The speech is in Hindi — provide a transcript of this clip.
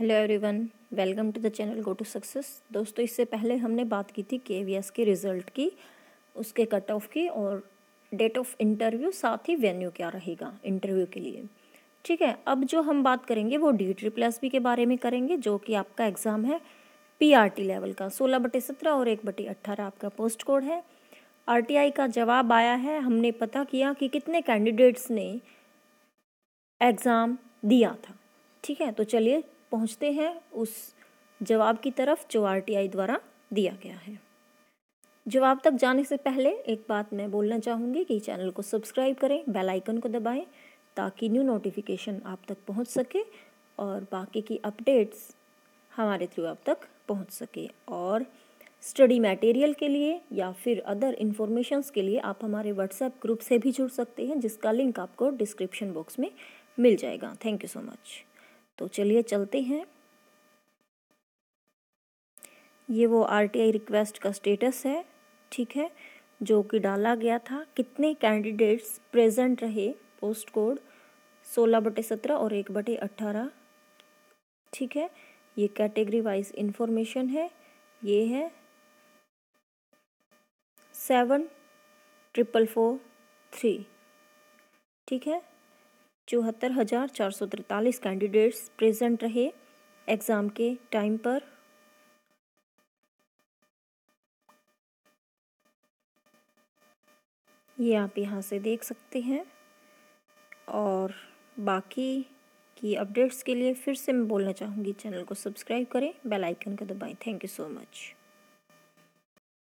hello everyone welcome to the channel go to success दोस्तों इससे पहले हमने बात की थी के के रिज़ल्ट की उसके कट ऑफ की और डेट ऑफ इंटरव्यू साथ ही वेन्यू क्या रहेगा इंटरव्यू के लिए ठीक है अब जो हम बात करेंगे वो डी ट्री प्लस बी के बारे में करेंगे जो कि आपका एग्ज़ाम है पी आर टी लेवल का सोलह बटे सत्रह और एक बटे अट्ठारह आपका पोस्ट कोड है आर टी आई का जवाब आया है हमने पता किया कि कितने कैंडिडेट्स ने एग्ज़ाम दिया था ठीक है तो चलिए पहुँचते हैं उस जवाब की तरफ जो आर द्वारा दिया गया है जवाब तक जाने से पहले एक बात मैं बोलना चाहूँगी कि चैनल को सब्सक्राइब करें बेल आइकन को दबाएं ताकि न्यू नोटिफिकेशन आप तक पहुँच सके और बाकी की अपडेट्स हमारे थ्रू आप तक पहुँच सके और स्टडी मटेरियल के लिए या फिर अदर इन्फॉर्मेशंस के लिए आप हमारे व्हाट्सएप ग्रुप से भी जुड़ सकते हैं जिसका लिंक आपको डिस्क्रिप्शन बॉक्स में मिल जाएगा थैंक यू सो मच तो चलिए चलते हैं ये वो आरटीआई रिक्वेस्ट का स्टेटस है ठीक है जो कि डाला गया था कितने कैंडिडेट्स प्रेजेंट रहे पोस्ट कोड सोलह बटे सत्रह और एक बटे अट्ठारह ठीक है ये कैटेगरी वाइज इंफॉर्मेशन है ये है सेवन ट्रिपल फोर थ्री ठीक है चौहत्तर हज़ार चार सौ तिरतालीस कैंडिडेट्स प्रेजेंट रहे एग्ज़ाम के टाइम पर ये आप यहाँ से देख सकते हैं और बाकी की अपडेट्स के लिए फिर से मैं बोलना चाहूँगी चैनल को सब्सक्राइब करें बेल आइकन को दबाएं थैंक यू सो मच